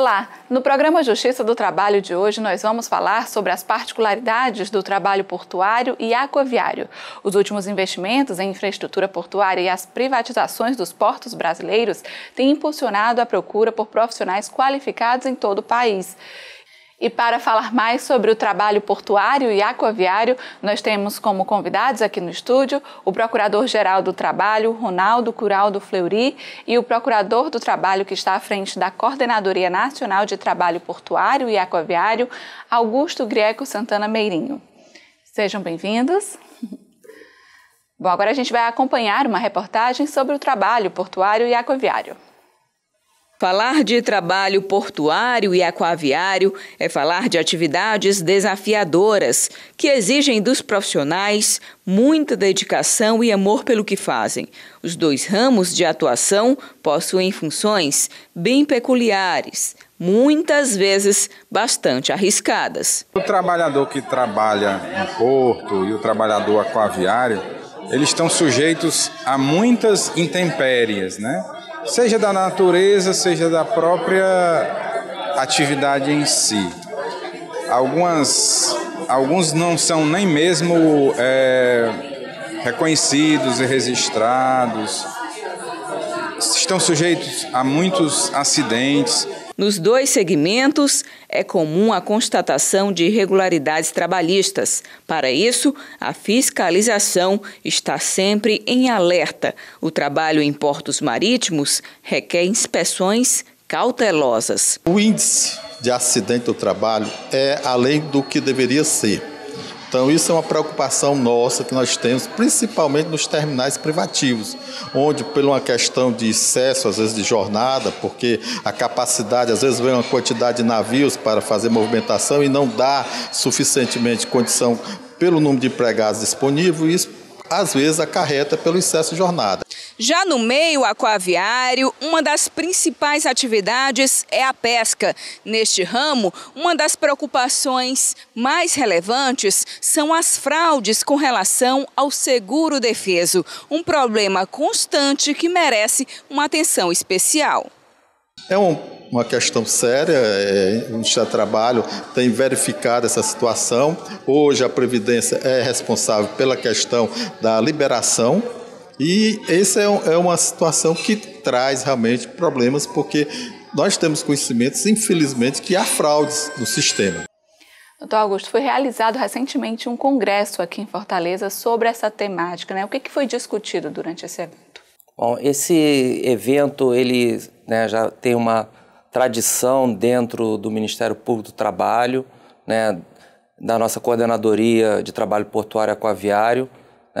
Olá! No programa Justiça do Trabalho de hoje, nós vamos falar sobre as particularidades do trabalho portuário e aquaviário, os últimos investimentos em infraestrutura portuária e as privatizações dos portos brasileiros têm impulsionado a procura por profissionais qualificados em todo o país. E para falar mais sobre o trabalho portuário e aquaviário, nós temos como convidados aqui no estúdio o Procurador-Geral do Trabalho, Ronaldo Curaldo Fleury, e o Procurador do Trabalho que está à frente da Coordenadoria Nacional de Trabalho Portuário e Aquaviário, Augusto Grieco Santana Meirinho. Sejam bem-vindos. Bom, agora a gente vai acompanhar uma reportagem sobre o trabalho portuário e aquaviário. Falar de trabalho portuário e aquaviário é falar de atividades desafiadoras que exigem dos profissionais muita dedicação e amor pelo que fazem. Os dois ramos de atuação possuem funções bem peculiares, muitas vezes bastante arriscadas. O trabalhador que trabalha no porto e o trabalhador aquaviário, eles estão sujeitos a muitas intempéries, né? seja da natureza, seja da própria atividade em si. Algumas, alguns não são nem mesmo é, reconhecidos e registrados, estão sujeitos a muitos acidentes. Nos dois segmentos, é comum a constatação de irregularidades trabalhistas. Para isso, a fiscalização está sempre em alerta. O trabalho em portos marítimos requer inspeções cautelosas. O índice de acidente do trabalho é além do que deveria ser. Então, isso é uma preocupação nossa que nós temos, principalmente nos terminais privativos, onde, por uma questão de excesso, às vezes de jornada, porque a capacidade, às vezes, vem uma quantidade de navios para fazer movimentação e não dá suficientemente condição pelo número de empregados disponível, e isso, às vezes, acarreta pelo excesso de jornada. Já no meio aquaviário, uma das principais atividades é a pesca. Neste ramo, uma das preocupações mais relevantes são as fraudes com relação ao seguro defeso, um problema constante que merece uma atenção especial. É um uma questão séria. É, o Ministério do Trabalho tem verificado essa situação. Hoje a Previdência é responsável pela questão da liberação e essa é, é uma situação que traz realmente problemas, porque nós temos conhecimentos, infelizmente, que há fraudes no sistema. Doutor Augusto, foi realizado recentemente um congresso aqui em Fortaleza sobre essa temática. Né? O que, que foi discutido durante esse evento? Bom, esse evento ele né, já tem uma tradição dentro do Ministério Público do Trabalho, né, da nossa coordenadoria de trabalho portuário aquaviário.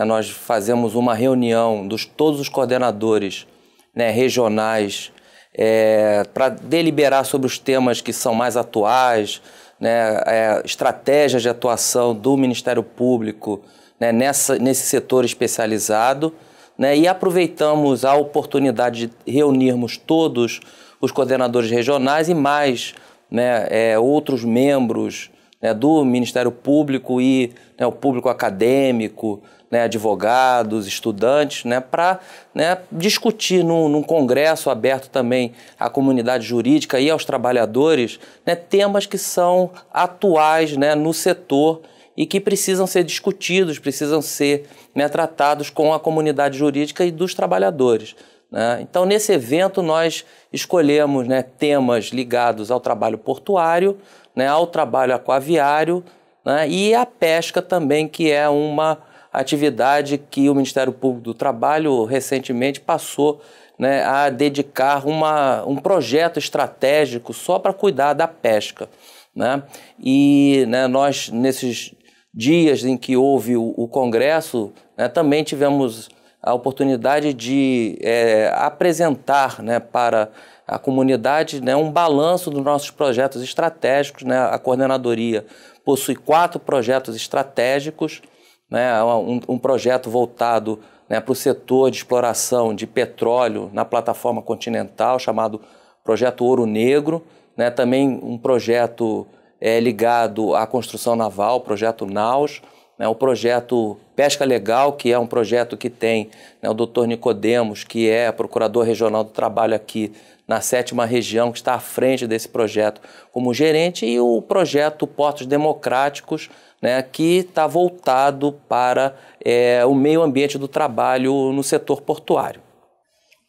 Né, nós fazemos uma reunião dos todos os coordenadores né, regionais é, para deliberar sobre os temas que são mais atuais, né, é, estratégias de atuação do Ministério Público né, nessa, nesse setor especializado. Né, e aproveitamos a oportunidade de reunirmos todos os coordenadores regionais e mais né, é, outros membros né, do Ministério Público e né, o público acadêmico, né, advogados, estudantes, né, para né, discutir num, num, congresso aberto também à comunidade jurídica e aos trabalhadores né, temas que são atuais né, no setor e que precisam ser discutidos, precisam ser né, tratados com a comunidade jurídica e dos trabalhadores. Né? Então, nesse evento, nós escolhemos né, temas ligados ao trabalho portuário, né, ao trabalho aquaviário né, e à pesca também, que é uma atividade que o Ministério Público do Trabalho recentemente passou né, a dedicar uma, um projeto estratégico só para cuidar da pesca. Né? E né, nós, nesses dias em que houve o, o Congresso, né, também tivemos a oportunidade de é, apresentar né, para a comunidade, né, um balanço dos nossos projetos estratégicos. Né, a coordenadoria possui quatro projetos estratégicos, né, um, um projeto voltado né, para o setor de exploração de petróleo na plataforma continental, chamado Projeto Ouro Negro, né, também um projeto é, ligado à construção naval, Projeto Naus, né, o projeto Pesca Legal, que é um projeto que tem né, o doutor Nicodemos, que é procurador regional do trabalho aqui na sétima região, que está à frente desse projeto como gerente, e o projeto Portos Democráticos, né, que está voltado para é, o meio ambiente do trabalho no setor portuário.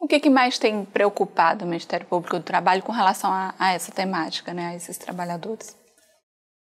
O que, que, mais tem preocupado o Ministério Público do Trabalho com relação a, a essa temática, né, a esses trabalhadores?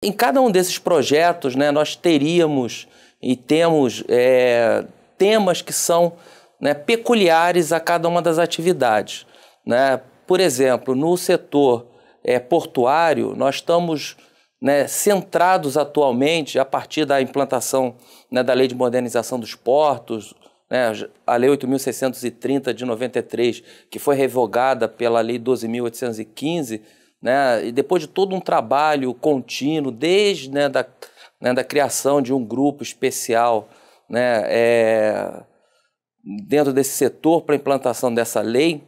Em cada um desses projetos, né, nós teríamos e temos é, temas que são né, peculiares a cada uma das atividades. Né? Por exemplo, no setor é, portuário, nós estamos né, centrados atualmente, a partir da implantação né, da Lei de Modernização dos Portos, né, a Lei 8.630 de 93, que foi revogada pela Lei 12.815 né? E depois de todo um trabalho contínuo, desde né, da, né, da criação de um grupo especial né, é, dentro desse setor para a implantação dessa lei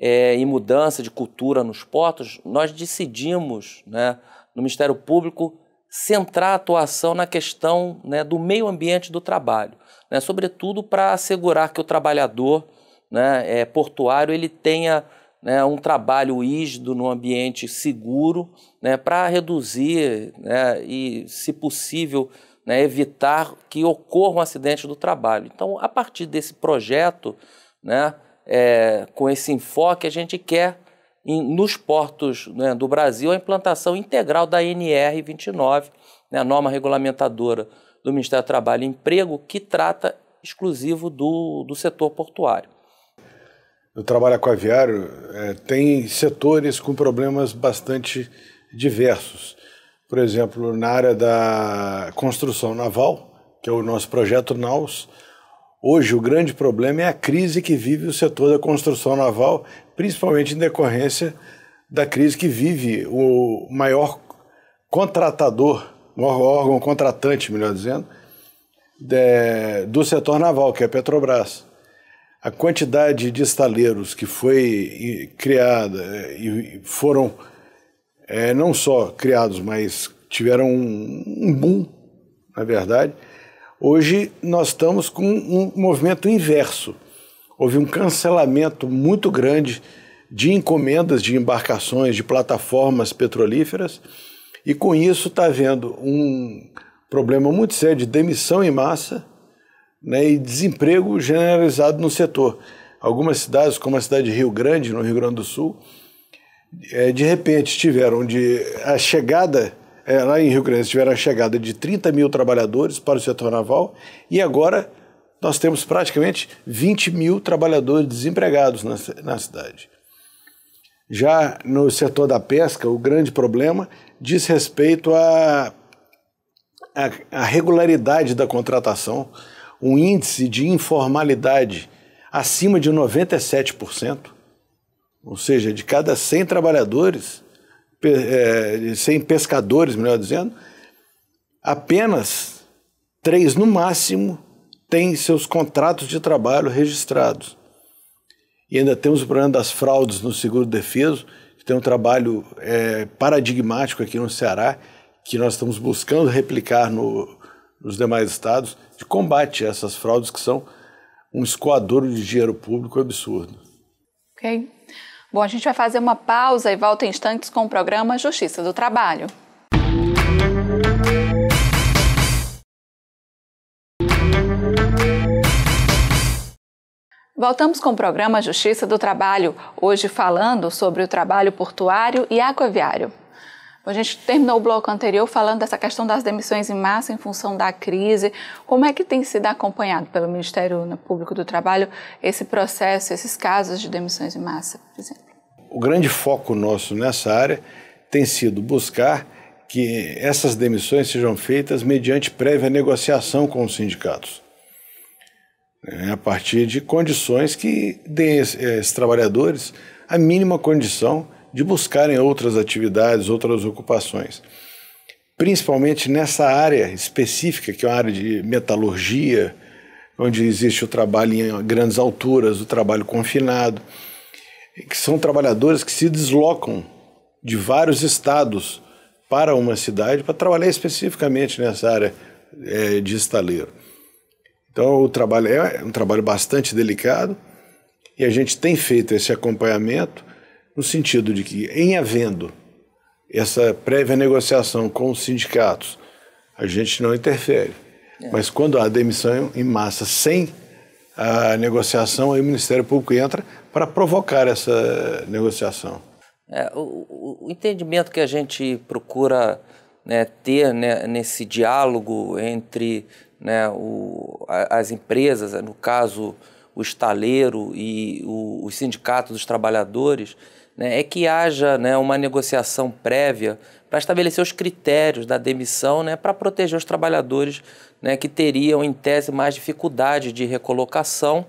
é, e mudança de cultura nos portos, nós decidimos né, no Ministério Público centrar a atuação na questão né, do meio ambiente do trabalho, né, sobretudo para assegurar que o trabalhador né, é, portuário ele tenha né, um trabalho rígido num ambiente seguro né, para reduzir né, e, se possível, né, evitar que ocorra um acidente do trabalho. Então, a partir desse projeto, né, é, com esse enfoque, a gente quer em, nos portos né, do Brasil a implantação integral da NR 29, a norma regulamentadora do Ministério do Trabalho e Emprego, que trata exclusivo do, do setor portuário. Eu trabalho aquaviário é, tem setores com problemas bastante diversos. Por exemplo, na área da construção naval, que é o nosso projeto Naus, hoje o grande problema é a crise que vive o setor da construção naval, principalmente em decorrência da crise que vive o maior contratador, maior órgão contratante, melhor dizendo, de, do setor naval, que é a Petrobras a quantidade de estaleiros que foi eh, criada eh, e foram é, não só criados, mas tiveram um, um boom, na verdade, hoje nós estamos com um movimento inverso. Houve um cancelamento muito grande de encomendas de embarcações, de plataformas petrolíferas, e com isso está havendo um problema muito sério de demissão em massa né, e desemprego generalizado no setor. Algumas cidades, como a cidade de Rio Grande, no Rio Grande do Sul, é, de repente tiveram de, a chegada, é, lá em Rio Grande, tiveram a chegada de 30 mil trabalhadores para o setor naval e agora nós temos praticamente 20 mil trabalhadores desempregados na, na cidade. Já no setor da pesca, o grande problema diz respeito à, à, regularidade da contratação um índice de informalidade acima de 97%, ou seja, de cada 100 trabalhadores, 100 é, pescadores, melhor dizendo, apenas três no máximo têm seus contratos de trabalho registrados. E ainda temos o problema das fraudes no seguro-defeso, que tem um trabalho é, paradigmático aqui no Ceará, que nós estamos buscando replicar no, nos demais estados de combate a essas fraudes que são um escoadouro de dinheiro público absurdo. Ok. Bom, a gente vai fazer uma pausa e volta em instantes com o programa Justiça do Trabalho. Voltamos com o programa Justiça do Trabalho, hoje falando sobre o trabalho portuário e aquaviário. A gente terminou o bloco anterior falando dessa questão das demissões em massa em função da crise. Como é que tem sido acompanhado pelo Ministério né, Público do Trabalho esse processo, esses casos de demissões em massa, por exemplo? O grande foco nosso nessa área tem sido buscar que essas demissões sejam feitas mediante prévia negociação com os sindicatos. É, a partir de condições que deem eh, esses trabalhadores a mínima condição de buscarem outras atividades, outras ocupações. Principalmente nessa área específica, que é a área de metalurgia, onde existe o trabalho em grandes alturas, o trabalho confinado, que são trabalhadores que se deslocam de vários estados para uma cidade para trabalhar especificamente nessa área é, de estaleiro. Então, o trabalho é, é um trabalho bastante delicado e a gente tem feito esse acompanhamento no sentido de que, em havendo essa prévia negociação com os sindicatos, a gente não interfere. É. Mas quando há demissão em massa sem a negociação, aí o Ministério Público entra para provocar essa negociação. É, o, o, entendimento que a gente procura né, ter né, nesse diálogo entre né, o, as empresas, no caso o estaleiro e o, o sindicato dos trabalhadores, né, é que haja né, uma negociação prévia para estabelecer os critérios da demissão né, para proteger os trabalhadores né, que teriam, em tese, mais dificuldade de recolocação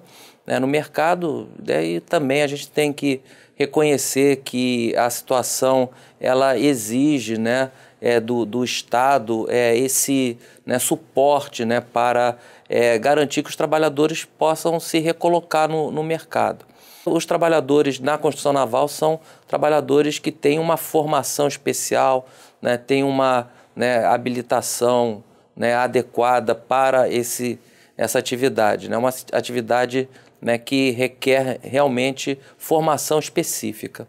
né, no mercado. Né, e também a gente tem que reconhecer que a situação ela exige né, é, do, do Estado é, esse né, suporte né, para é, garantir que os trabalhadores possam se recolocar no, no mercado. Os trabalhadores na construção naval são trabalhadores que têm uma formação especial, né, têm uma né, habilitação né, adequada para esse, essa atividade. É né, uma atividade né, que requer realmente formação específica.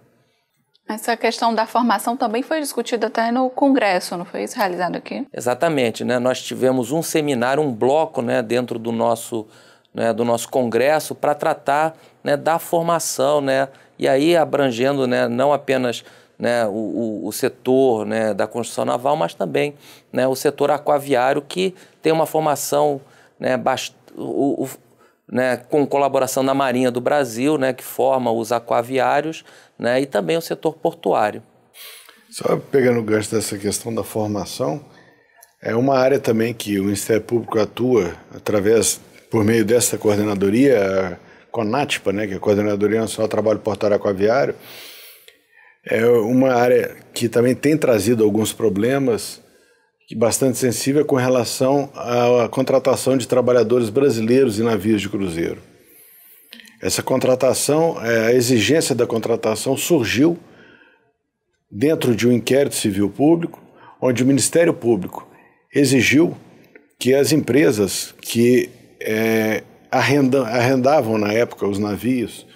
Essa questão da formação também foi discutida até no Congresso, não foi isso realizado aqui? Exatamente, né? Nós tivemos um seminário, um bloco, né, dentro do nosso né, do nosso congresso para tratar né, da formação, né, e aí abrangendo né, não apenas né, o, o, setor né, da construção naval, mas também né, o setor aquaviário, que tem uma formação né, o, o, né, com colaboração da Marinha do Brasil, né, que forma os aquaviários, né, e também o setor portuário. Só pegando o gancho dessa questão da formação, é uma área também que o Ministério Público atua através por meio dessa coordenadoria, CONATPA, né, que é a Coordenadoria Nacional do Trabalho Portuário Aviário, é uma área que também tem trazido alguns problemas bastante sensível com relação à contratação de trabalhadores brasileiros em navios de cruzeiro. Essa contratação, é, a exigência da contratação surgiu dentro de um inquérito civil público, onde o Ministério Público exigiu que as empresas que é, arrenda, arrendavam na época os navios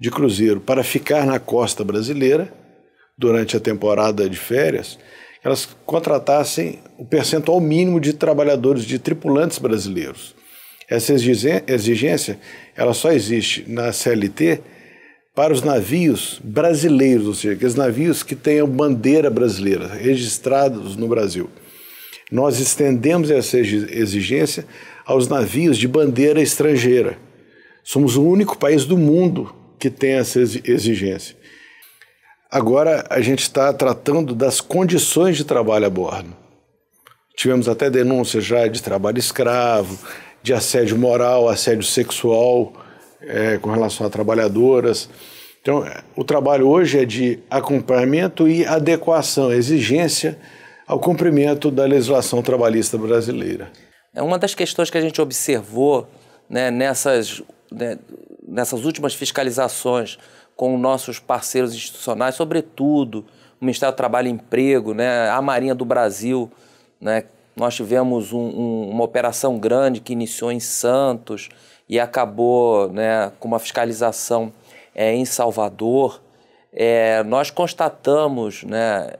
de cruzeiro para ficar na costa brasileira durante a temporada de férias, elas contratassem o percentual mínimo de trabalhadores, de tripulantes brasileiros. Essa exigência ela só existe na CLT para os navios brasileiros, ou seja, aqueles navios que tenham bandeira brasileira, registrados no Brasil. Nós estendemos essa exigência aos navios de bandeira estrangeira. Somos o único país do mundo que tem essa exigência. Agora a gente está tratando das condições de trabalho a bordo. Tivemos até denúncias já de trabalho escravo, de assédio moral, assédio sexual é, com relação a trabalhadoras. Então, o trabalho hoje é de acompanhamento e adequação, exigência ao cumprimento da legislação trabalhista brasileira. É uma das questões que a gente observou né, nessas, né, nessas últimas fiscalizações com nossos parceiros institucionais, sobretudo o Ministério do Trabalho e Emprego, né, a Marinha do Brasil. Né, nós tivemos um, um, uma operação grande que iniciou em Santos e acabou né, com uma fiscalização é, em Salvador. É, nós constatamos né,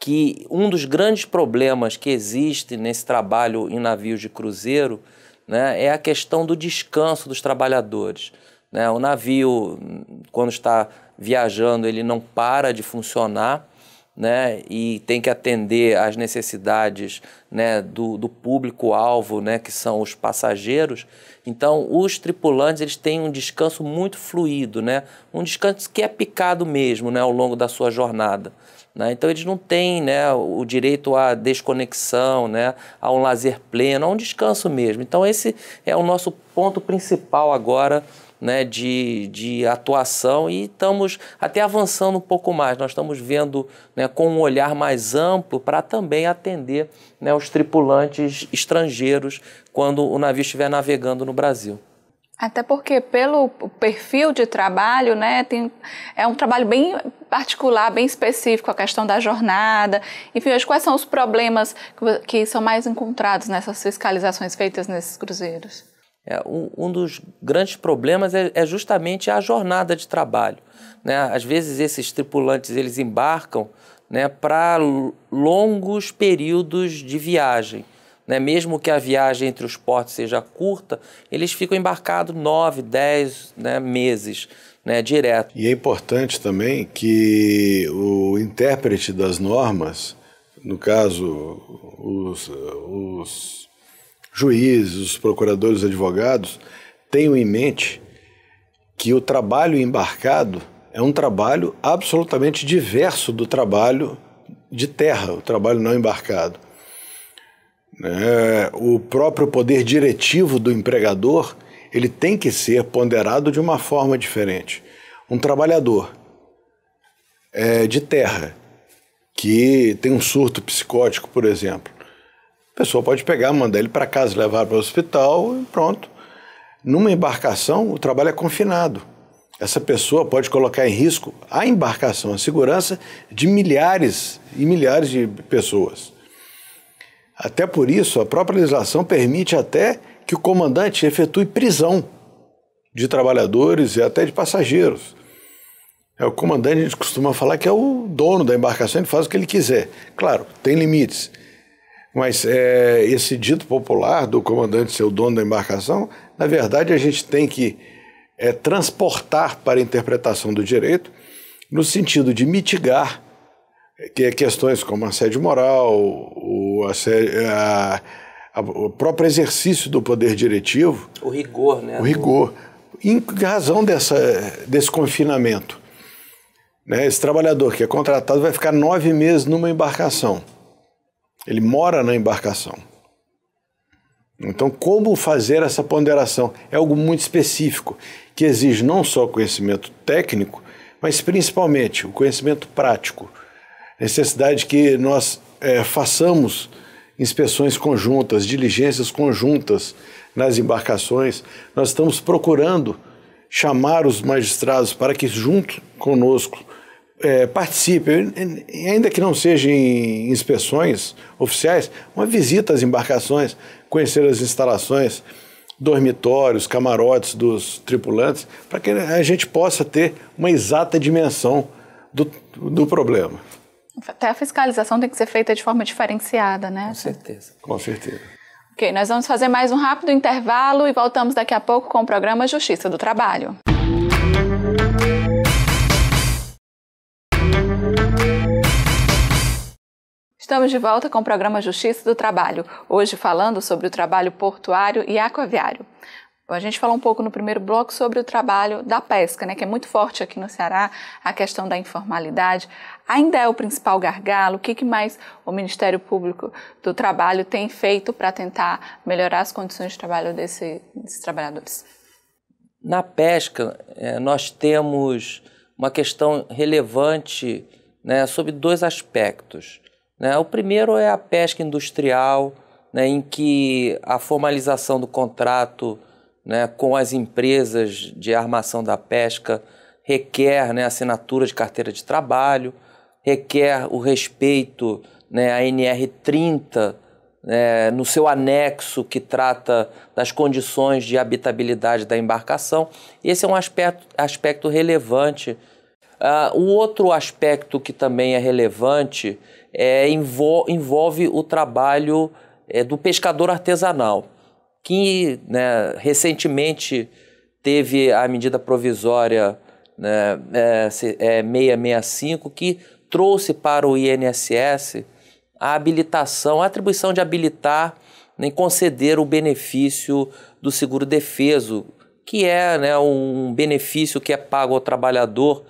que um dos grandes problemas que existe nesse trabalho em navios de cruzeiro né, é a questão do descanso dos trabalhadores. Né? O navio, hum, quando está viajando, ele não para de funcionar né, e tem que atender às necessidades né, do, do público-alvo, né, que são os passageiros. Então, os tripulantes eles têm um descanso muito fluido, né, um descanso que é picado mesmo né, ao longo da sua jornada. Né? Então, eles não têm né, o direito à desconexão, né, a um lazer pleno, a um descanso mesmo. Então, esse é o nosso ponto principal agora né, de, de atuação e estamos até avançando um pouco mais. Nós estamos vendo né, com um olhar mais amplo para também atender né, os tripulantes estrangeiros quando o navio estiver navegando no Brasil. Até porque pelo perfil de trabalho, né, tem, é um trabalho bem particular, bem específico, a questão da jornada. Enfim, hoje, quais são os problemas que, que são mais encontrados nessas fiscalizações feitas nesses cruzeiros? É, um, um, dos grandes problemas é, é, justamente a jornada de trabalho. Né? Às vezes esses tripulantes eles embarcam né, para longos períodos de viagem. Né? Mesmo que a viagem entre os portos seja curta, eles ficam embarcados nove, dez né, meses né, direto. E é importante também que o intérprete das normas, no caso, os, os juízes, os procuradores, os advogados tenham em mente que o trabalho embarcado é um trabalho absolutamente diverso do trabalho de terra, o trabalho não embarcado. É, o próprio poder diretivo do empregador ele tem que ser ponderado de uma forma diferente. Um trabalhador é, de terra que tem um surto psicótico, por exemplo, a pessoa pode pegar, mandar ele para casa, levar para o hospital e pronto. Numa embarcação, o trabalho é confinado. Essa pessoa pode colocar em risco a embarcação, a segurança de milhares e milhares de pessoas. Até por isso, a própria legislação permite até que o comandante efetue prisão de trabalhadores e até de passageiros. É o comandante a gente costuma falar que é o dono da embarcação, ele faz o que ele quiser. Claro, tem limites, mas é, esse dito popular do comandante ser o dono da embarcação, na verdade a gente tem que é, transportar para a interpretação do direito no sentido de mitigar eh, que é questões como assédio moral, o, assédio, a, a, o próprio exercício do poder diretivo. O rigor, né? O rigor. Em razão dessa, desse confinamento. Né? Esse trabalhador que é contratado vai ficar nove meses numa embarcação. Ele mora na embarcação. Então, como fazer essa ponderação? É algo muito específico, que exige não só conhecimento técnico, mas principalmente o conhecimento prático. Necessidade que nós é, façamos inspeções conjuntas, diligências conjuntas nas embarcações. Nós estamos procurando chamar os magistrados para que, junto conosco, é, participe, ainda que não seja em inspeções oficiais, uma visita às embarcações, conhecer as instalações, dormitórios, camarotes dos tripulantes, para que a gente possa ter uma exata dimensão do, do problema. Até a fiscalização tem que ser feita de forma diferenciada, né? Com certeza. Com certeza. Ok, nós vamos fazer mais um rápido intervalo e voltamos daqui a pouco com o programa Justiça do Trabalho. Estamos de volta com o programa Justiça do Trabalho, hoje falando sobre o trabalho portuário e aquaviário. a gente falou um pouco no primeiro bloco sobre o trabalho da pesca, né, que é muito forte aqui no Ceará, a questão da informalidade. Ainda é o principal gargalo? O que, que mais o Ministério Público do Trabalho tem feito para tentar melhorar as condições de trabalho desse, desses trabalhadores? Na pesca, é, nós temos uma questão relevante né, sobre dois aspectos. Né? O primeiro é a pesca industrial, né, em que a formalização do contrato né, com as empresas de armação da pesca requer né, assinatura de carteira de trabalho, requer o respeito né, à NR30 né, no seu anexo que trata das condições de habitabilidade da embarcação. Esse é um aspecto, aspecto relevante. Uh, o outro aspecto que também é relevante é, envolve o trabalho é, do pescador artesanal, que né, recentemente teve a medida provisória né, é, 665, é, que trouxe para o INSS a habilitação, a atribuição de habilitar né, em conceder o benefício do seguro defeso, que é né, um benefício que é pago ao trabalhador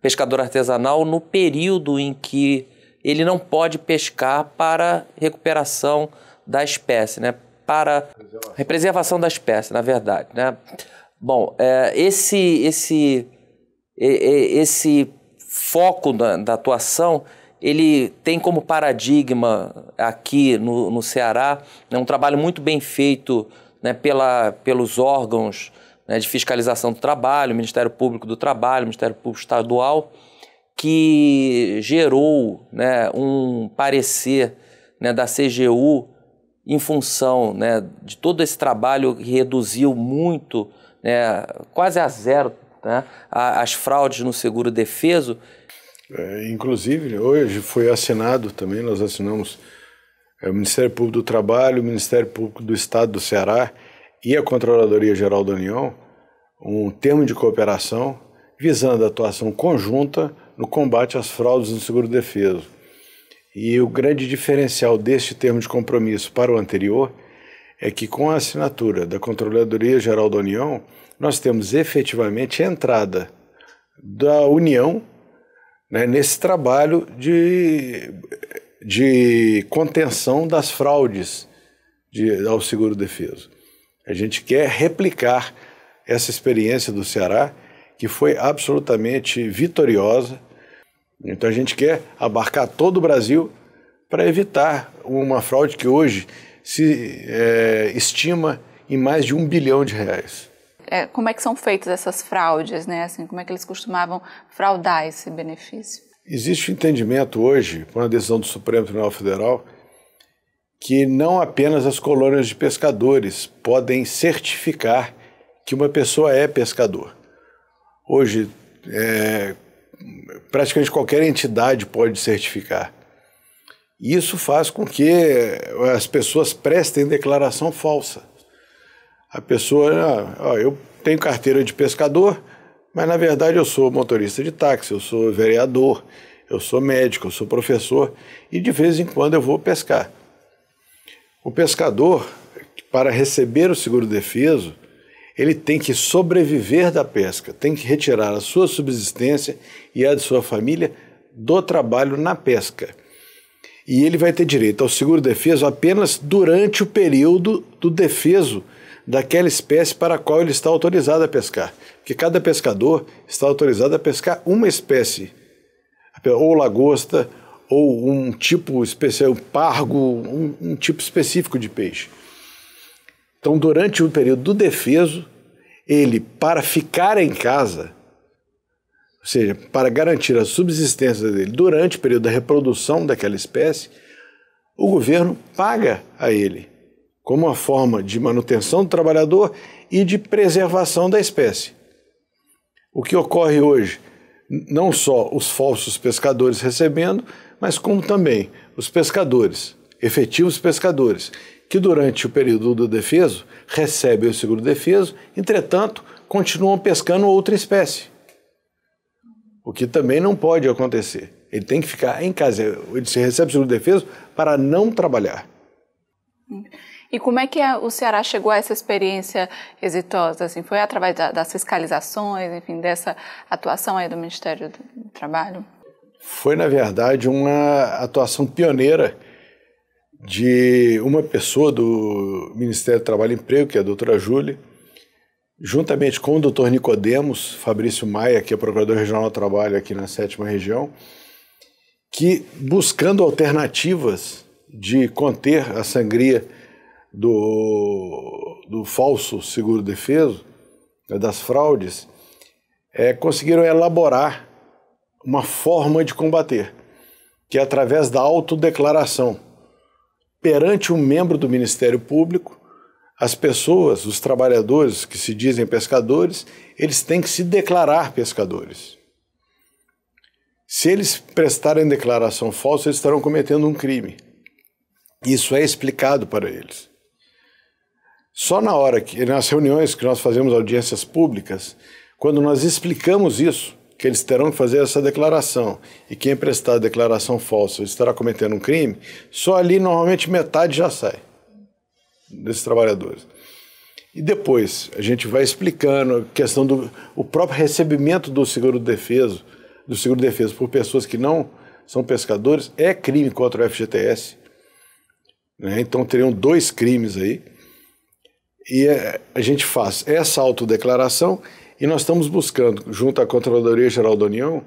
pescador artesanal no período em que ele não pode pescar para recuperação da espécie, né? para preservação, preservação da espécie, na verdade. Né? Bom, é, esse, esse, esse foco da, da, atuação ele tem como paradigma aqui no, no Ceará né, um trabalho muito bem feito né, pela, pelos órgãos né, de fiscalização do trabalho, Ministério Público do Trabalho, Ministério Público Estadual, que gerou né, um parecer né, da CGU em função né, de todo esse trabalho que reduziu muito, né, quase a zero, né, as fraudes no seguro defeso. É, inclusive, hoje foi assinado também, nós assinamos é, o Ministério Público do Trabalho, o Ministério Público do Estado do Ceará e a Controladoria Geral da União um termo de cooperação visando a atuação conjunta no combate às fraudes no seguro-defeso. E o grande diferencial deste termo de compromisso para o anterior é que, com a assinatura da Controladoria Geral da União, nós temos efetivamente entrada da União né, nesse trabalho de, de contenção das fraudes de, ao seguro-defeso. A gente quer replicar essa experiência do Ceará, que foi absolutamente vitoriosa então a gente quer abarcar todo o Brasil para evitar uma fraude que hoje se é, estima em mais de um bilhão de reais. É, como é que são feitas essas fraudes, né? Assim, como é que eles costumavam fraudar esse benefício? Existe um entendimento hoje, com a decisão do Supremo Tribunal Federal, que não apenas as colônias de pescadores podem certificar que uma pessoa é pescador. Hoje, é, praticamente qualquer entidade pode certificar. Isso faz com que eh, as pessoas prestem declaração falsa. A pessoa, ah, ó, eu tenho carteira de pescador, mas na verdade eu sou motorista de táxi, eu sou vereador, eu sou médico, eu sou professor e de vez em quando eu vou pescar. O pescador, para receber o seguro defeso, ele tem que sobreviver da pesca, tem que retirar a sua subsistência e a de sua família do trabalho na pesca. E ele vai ter direito ao seguro defeso apenas durante o período do defeso daquela espécie para a qual ele está autorizado a pescar. Porque cada pescador está autorizado a pescar uma espécie, ou lagosta, ou um tipo especial, um pargo, um, um tipo específico de peixe. Então, durante o período do defeso, ele, para ficar em casa, ou seja, para garantir a subsistência dele durante o período da reprodução daquela espécie, o governo paga a ele como uma forma de manutenção do trabalhador e de preservação da espécie. O que ocorre hoje, não só os falsos pescadores recebendo, mas como também os pescadores, efetivos pescadores, que durante o período do defeso recebem o seguro defeso, entretanto, continuam pescando outra espécie. O que também não pode acontecer. Ele tem que ficar em casa. Ele se recebe o seguro defeso para não trabalhar. E como é que é, o Ceará chegou a essa experiência exitosa? Assim, foi através das fiscalizações, enfim, dessa atuação aí do Ministério do Trabalho? Foi, na verdade, uma atuação pioneira de uma pessoa do Ministério do Trabalho e Emprego, que é a doutora Júlia, juntamente com o doutor Nicodemos, Fabrício Maia, que é procurador regional do trabalho aqui na sétima região, que buscando alternativas de conter a sangria do, do falso seguro defeso, né, das fraudes, é, conseguiram elaborar uma forma de combater, que é através da autodeclaração perante um membro do Ministério Público, as pessoas, os trabalhadores que se dizem pescadores, eles têm que se declarar pescadores. Se eles prestarem declaração falsa, eles estarão cometendo um crime. Isso é explicado para eles. Só na hora que, nas reuniões que nós fazemos audiências públicas, quando nós explicamos isso, que eles terão que fazer essa declaração. E quem prestar a declaração falsa estará cometendo um crime, só ali normalmente metade já sai desses trabalhadores. E depois a gente vai explicando a questão do o próprio recebimento do seguro defeso, do seguro defeso por pessoas que não são pescadores é crime contra o FGTS. Né? Então teriam dois crimes aí. E é, a gente faz essa autodeclaração e nós estamos buscando, junto à Controladoria Geral da União,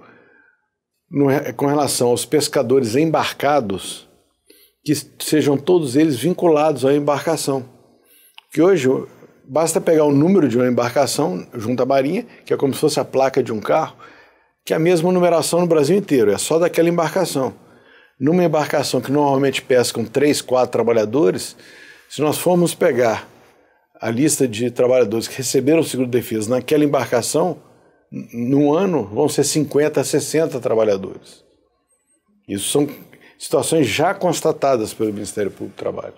no, com relação aos pescadores embarcados, que sejam todos eles vinculados à embarcação. Que hoje basta pegar o número de uma embarcação junto à Marinha, que é como se fosse a placa de um carro, que é a mesma numeração no Brasil inteiro, é só daquela embarcação. Numa embarcação que normalmente pescam três, quatro trabalhadores, se nós formos pegar a lista de trabalhadores que receberam o seguro-defesa naquela embarcação, num ano, vão ser 50 60 trabalhadores. Isso são situações já constatadas pelo Ministério Público do Trabalho.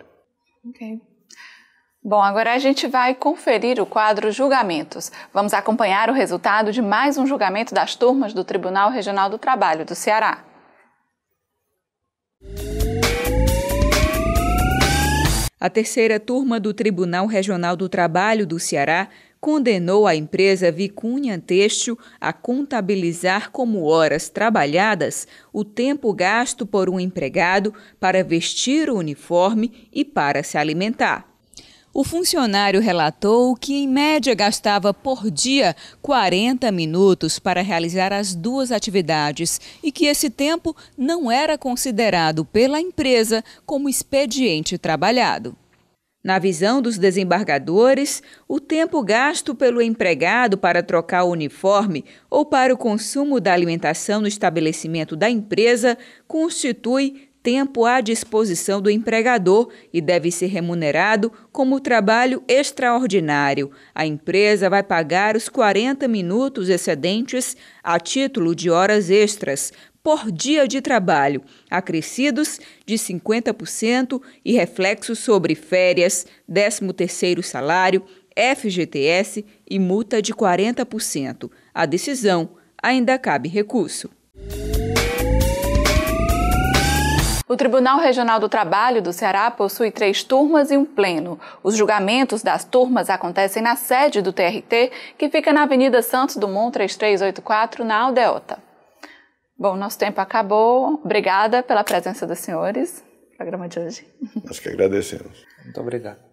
Ok. Bom, agora a gente vai conferir o quadro julgamentos. Vamos acompanhar o resultado de mais um julgamento das turmas do Tribunal Regional do Trabalho do Ceará. A terceira turma do Tribunal Regional do Trabalho do Ceará condenou a empresa Vicunha Têxtil a contabilizar como horas trabalhadas o tempo gasto por um empregado para vestir o uniforme e para se alimentar. O funcionário relatou que, em média, gastava por dia 40 minutos para realizar as duas atividades e que esse tempo não era considerado pela empresa como expediente trabalhado. Na visão dos desembargadores, o tempo gasto pelo empregado para trocar o uniforme ou para o consumo da alimentação no estabelecimento da empresa constitui tempo à disposição do empregador e deve ser remunerado como trabalho extraordinário. A empresa vai pagar os 40 minutos excedentes a título de horas extras por dia de trabalho, acrescidos de 50% e reflexos sobre férias, 13º salário, FGTS e multa de 40%. A decisão ainda cabe recurso. O Tribunal Regional do Trabalho do Ceará possui três turmas e um pleno. Os julgamentos das turmas acontecem na sede do TRT, que fica na Avenida Santos Dumont 3384, na Aldeota. Bom, nosso tempo acabou. Obrigada pela presença dos senhores. Programa de hoje. Nós que agradecemos. Muito obrigado.